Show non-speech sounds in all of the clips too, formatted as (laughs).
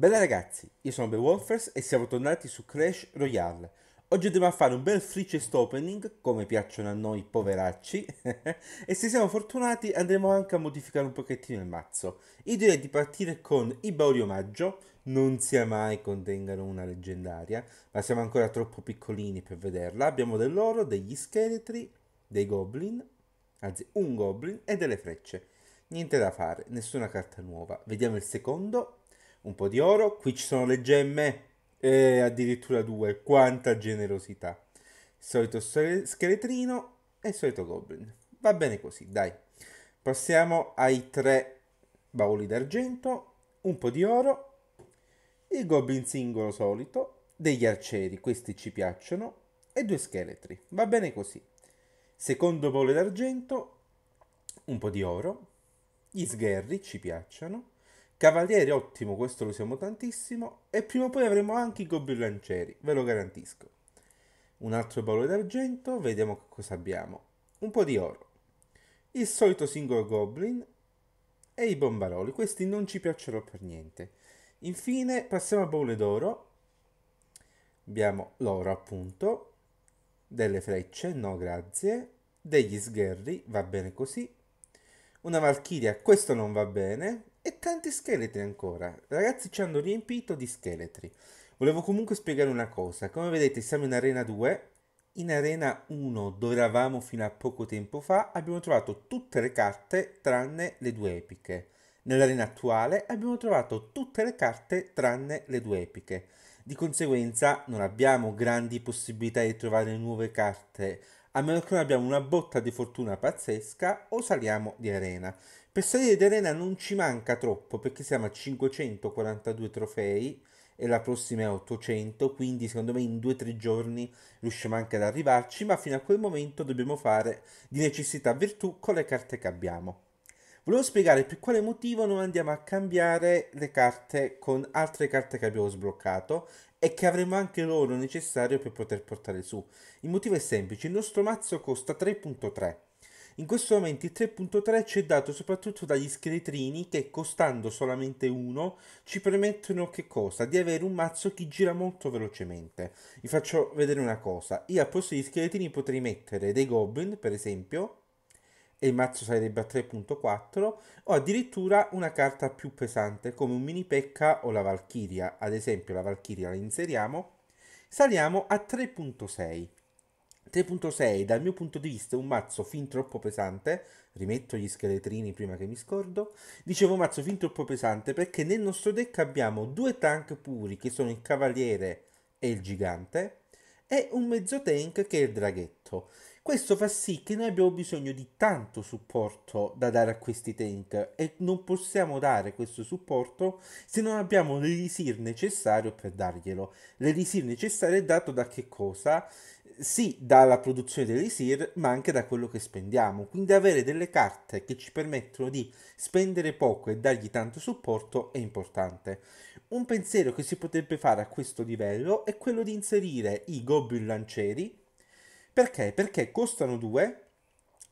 Bella ragazzi, io sono Beowulfers e siamo tornati su Crash Royale. Oggi andiamo a fare un bel free chest opening, come piacciono a noi poveracci, (laughs) e se siamo fortunati andremo anche a modificare un pochettino il mazzo. Io direi di partire con i bauli omaggio, non sia mai contengano una leggendaria, ma siamo ancora troppo piccolini per vederla. Abbiamo dell'oro, degli scheletri, dei goblin, anzi un goblin e delle frecce. Niente da fare, nessuna carta nuova. Vediamo il secondo un po' di oro, qui ci sono le gemme e addirittura due, quanta generosità. solito scheletrino e il solito goblin. Va bene così, dai. Passiamo ai tre bauli d'argento, un po' di oro, il goblin singolo solito, degli arcieri, questi ci piacciono, e due scheletri. Va bene così. Secondo baule d'argento, un po' di oro, gli sgherri ci piacciono, Cavaliere ottimo, questo lo siamo tantissimo. E prima o poi avremo anche i Goblin Lancieri, ve lo garantisco. Un altro pallone d'argento, vediamo che cosa abbiamo. Un po' di oro. Il solito singolo Goblin e i bombaroli, questi non ci piacciono per niente. Infine passiamo al baule d'oro. Abbiamo l'oro appunto, delle frecce, no grazie, degli sgherri, va bene così. Una valchiria, questo non va bene, e tanti scheletri ancora. Ragazzi ci hanno riempito di scheletri. Volevo comunque spiegare una cosa. Come vedete siamo in Arena 2. In Arena 1, dove eravamo fino a poco tempo fa, abbiamo trovato tutte le carte tranne le due epiche. Nell'arena attuale abbiamo trovato tutte le carte tranne le due epiche. Di conseguenza non abbiamo grandi possibilità di trovare nuove carte, a meno che non abbiamo una botta di fortuna pazzesca o saliamo di arena. Per salire di arena non ci manca troppo perché siamo a 542 trofei e la prossima è 800, quindi secondo me in 2-3 giorni riusciamo anche ad arrivarci, ma fino a quel momento dobbiamo fare di necessità virtù con le carte che abbiamo. Volevo spiegare per quale motivo non andiamo a cambiare le carte con altre carte che abbiamo sbloccato e che avremo anche l'oro necessario per poter portare su. Il motivo è semplice, il nostro mazzo costa 3.3. In questo momento il 3.3 ci è dato soprattutto dagli scheletrini che costando solamente uno ci permettono che cosa? Di avere un mazzo che gira molto velocemente. Vi faccio vedere una cosa, io a posto degli scheletrini potrei mettere dei goblin per esempio e il mazzo sarebbe a 3.4 o addirittura una carta più pesante come un mini pecca o la valchiria ad esempio la valchiria la inseriamo saliamo a 3.6 3.6 dal mio punto di vista è un mazzo fin troppo pesante, rimetto gli scheletrini prima che mi scordo, dicevo mazzo fin troppo pesante perché nel nostro deck abbiamo due tank puri che sono il cavaliere e il gigante e un mezzo tank che è il draghetto. Questo fa sì che noi abbiamo bisogno di tanto supporto da dare a questi tank e non possiamo dare questo supporto se non abbiamo l'elisir necessario per darglielo. L'elisir necessario è dato da che cosa? Sì, dalla produzione dell'elisir, ma anche da quello che spendiamo. Quindi avere delle carte che ci permettono di spendere poco e dargli tanto supporto è importante. Un pensiero che si potrebbe fare a questo livello è quello di inserire i goblin lancieri perché? Perché costano 2,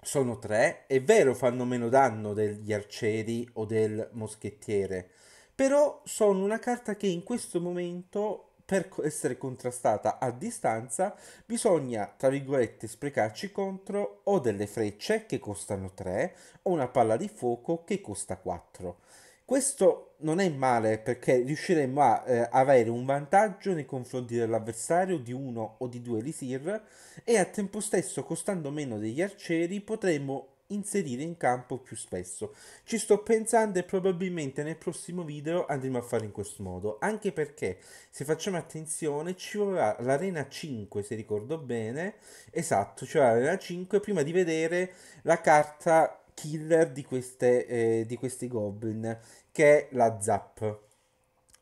sono 3, è vero fanno meno danno degli arcieri o del moschettiere, però sono una carta che in questo momento per essere contrastata a distanza bisogna, tra virgolette, sprecarci contro o delle frecce che costano 3 o una palla di fuoco che costa 4. Questo non è male perché riusciremo a eh, avere un vantaggio nei confronti dell'avversario di uno o di due Elisir e al tempo stesso costando meno degli arcieri potremo inserire in campo più spesso. Ci sto pensando e probabilmente nel prossimo video andremo a fare in questo modo, anche perché se facciamo attenzione ci vorrà l'arena 5, se ricordo bene, esatto, ci l'arena 5 prima di vedere la carta killer di, queste, eh, di questi goblin, che è la Zap.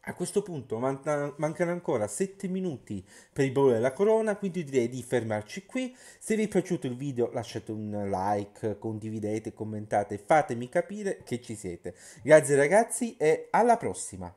A questo punto man- mancano ancora 7 minuti per il ballo della corona, quindi direi di fermarci qui. Se vi è piaciuto il video lasciate un like, condividete, commentate, fatemi capire che ci siete. Grazie ragazzi e alla prossima!